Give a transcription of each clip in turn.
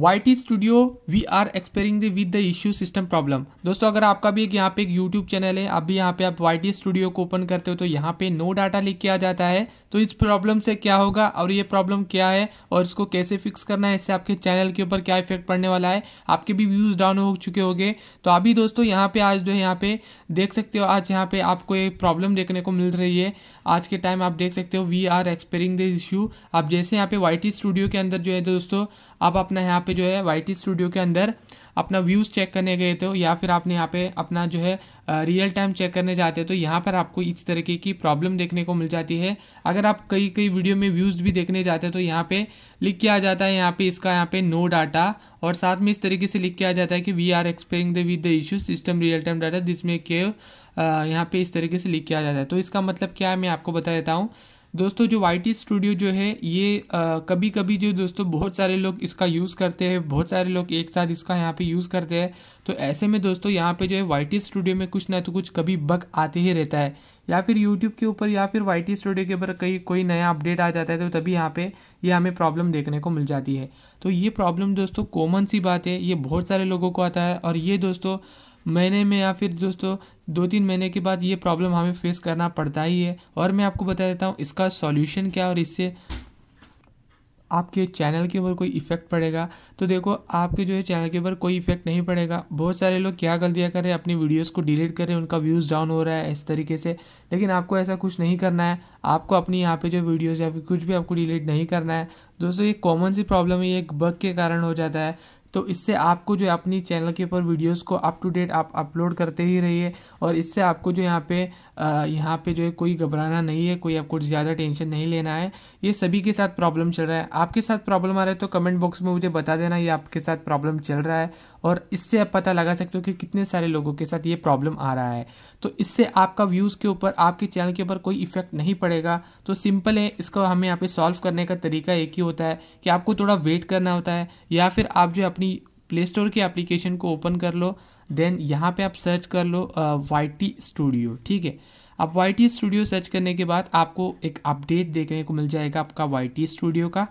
Y T studio we are experiencing the with the issue system problem दोस्तों अगर आपका भी एक यहाँ पे एक यूट्यूब चैनल है अभी यहाँ पे आप वाई टी स्टूडियो को ओपन करते हो तो यहाँ पे नो डाटा लिख के आ जाता है तो इस प्रॉब्लम से क्या होगा और ये प्रॉब्लम क्या है और इसको कैसे फिक्स करना है इससे आपके चैनल के ऊपर क्या इफेक्ट पड़ने वाला है आपके भी व्यूज़ डाउन हो चुके होंगे तो अभी दोस्तों यहाँ पे आज जो है यहाँ पे देख सकते हो आज यहाँ पे आपको एक प्रॉब्लम देखने को मिल रही है आज के टाइम आप देख सकते हो we are experiencing the issue आप जैसे यहाँ पे वाई टी स्टूडियो के अंदर जो है दोस्तों आप अपना यहाँ पे जो है वाई स्टूडियो के अंदर अपना व्यूज़ चेक करने गए थे या फिर आपने यहाँ पे अपना जो है रियल टाइम चेक करने जाते हैं तो यहाँ पर आपको इस तरीके की प्रॉब्लम देखने को मिल जाती है अगर आप कई कई वीडियो में व्यूज़ भी देखने जाते हैं तो यहाँ पे लिख के आ जाता है यहाँ पे इसका यहाँ पे नो डाटा और साथ में इस तरीके से लिख के आ जाता है कि we are experiencing the with the issue system real time data जिसमें के यहाँ पे इस तरीके से लिख के आ जाता है तो इसका मतलब क्या है मैं आपको बता देता हूँ दोस्तों जो वाई स्टूडियो जो है ये आ, कभी कभी जो दोस्तों बहुत सारे लोग इसका यूज़ करते हैं बहुत सारे लोग एक साथ इसका यहाँ पे यूज़ करते हैं तो ऐसे में दोस्तों यहाँ पे जो है वाई स्टूडियो में कुछ ना तो कुछ कभी बग आते ही रहता है या फिर यूट्यूब के ऊपर या फिर वाई स्टूडियो के ऊपर कहीं कोई नया अपडेट आ जाता है तो तभी यहाँ पर ये हमें प्रॉब्लम देखने को मिल जाती है तो ये प्रॉब्लम दोस्तों कॉमन सी बात है ये बहुत सारे लोगों को आता है और ये दोस्तों महीने में या फिर दोस्तों दो तीन महीने के बाद ये प्रॉब्लम हमें फेस करना पड़ता ही है और मैं आपको बता देता हूँ इसका सॉल्यूशन क्या और इससे आपके चैनल के ऊपर कोई इफ़ेक्ट पड़ेगा तो देखो आपके जो है चैनल के ऊपर कोई इफेक्ट नहीं पड़ेगा बहुत सारे लोग क्या गलतियाँ कर रहे हैं अपनी वीडियोस को डिलीट कर रहे हैं उनका व्यूज़ डाउन हो रहा है इस तरीके से लेकिन आपको ऐसा कुछ नहीं करना है आपको अपनी यहाँ पे जो वीडियोज़ या फिर कुछ भी आपको डिलीट नहीं करना है दोस्तों ये कॉमन सी प्रॉब्लम है ये एक बग के कारण हो जाता है तो इससे आपको जो है अपनी चैनल के ऊपर वीडियोस को अप टू डेट आप अपलोड करते ही रहिए और इससे आपको जो यहाँ पे यहाँ पे जो है कोई घबराना नहीं है कोई आपको ज़्यादा टेंशन नहीं लेना है ये सभी के साथ प्रॉब्लम चल रहा है आपके साथ प्रॉब्लम आ रहा है तो कमेंट बॉक्स में मुझे बता देना ये आपके साथ प्रॉब्लम चल रहा है और इससे आप पता लगा सकते हो कि कितने सारे लोगों के साथ ये प्रॉब्लम आ रहा है तो इससे आपका व्यूज़ के ऊपर आपके चैनल के ऊपर कोई इफेक्ट नहीं पड़ेगा तो सिंपल है इसको हमें यहाँ पर सॉल्व करने का तरीका एक ही होता है कि आपको थोड़ा वेट करना होता है या फिर आप जो अपनी अपनी प्ले स्टोर की एप्लीकेशन को ओपन कर लो देन यहाँ पे आप सर्च कर लो वाई टी स्टूडियो ठीक है अब वाई टी स्टूडियो सर्च करने के बाद आपको एक अपडेट देखने को मिल जाएगा आपका वाई टी स्टूडियो का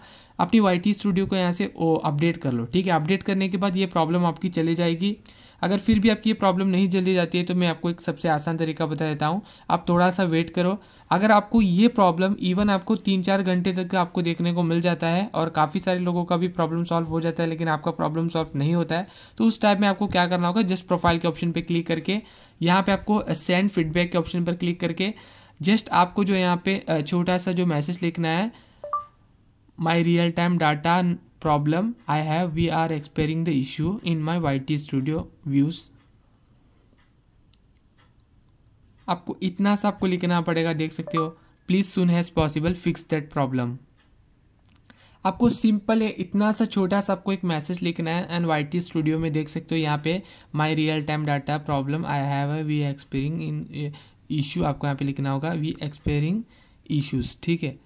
अपनी वाई टी स्टूडियो को यहाँ से अपडेट कर लो ठीक है अपडेट करने के बाद ये प्रॉब्लम आपकी चली जाएगी अगर फिर भी आपकी ये प्रॉब्लम नहीं जल्दी जाती है तो मैं आपको एक सबसे आसान तरीका बता देता हूँ आप थोड़ा सा वेट करो अगर आपको ये प्रॉब्लम इवन आपको तीन चार घंटे तक आपको देखने को मिल जाता है और काफ़ी सारे लोगों का भी प्रॉब्लम सॉल्व हो जाता है लेकिन आपका प्रॉब्लम सॉल्व नहीं होता है तो उस टाइप में आपको क्या करना होगा जस्ट प्रोफाइल के ऑप्शन पर क्लिक करके यहाँ पर आपको सेंड फीडबैक के ऑप्शन पर क्लिक करके जस्ट आपको जो यहाँ पे छोटा सा जो मैसेज लिखना है my real time data problem I have we are experiencing the issue in my YT Studio views आपको इतना सा आपको लिखना पड़ेगा देख सकते हो please soon as possible fix that problem आपको सिंपल है इतना सा छोटा सा आपको एक मैसेज लिखना है एंड वाई टी स्टूडियो में देख सकते हो यहाँ पे my real time data problem I have we experiencing in issue आपको यहाँ पे लिखना होगा वी एक्सपेयरिंग इश्यूज ठीक है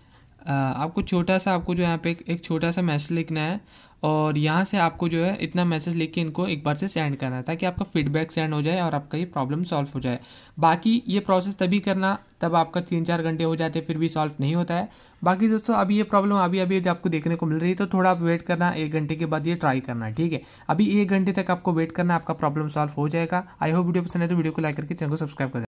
आपको छोटा सा आपको जो यहाँ पे एक छोटा सा मैसेज लिखना है और यहाँ से आपको जो है इतना मैसेज लिख के इनको एक बार से सेंड करना है ताकि आपका फीडबैक सेंड हो जाए और आपका ये प्रॉब्लम सॉल्व हो जाए बाकी ये प्रोसेस तभी करना तब आपका तीन चार घंटे हो जाते फिर भी सॉल्व नहीं होता है बाकी दोस्तों अभी ये प्रॉब्लम अभी अभी आपको देखने को मिल रही है तो थोड़ा आप वेट करना एक घंटे के बाद ये ट्राई करना ठीक है अभी एक घंटे तक आपको वेट करना आपका प्रॉब्लम सॉल्व हो जाएगा आई होप वीडियो पसंद है तो वीडियो को लाइक करके चैनल को सब्सक्राइब कर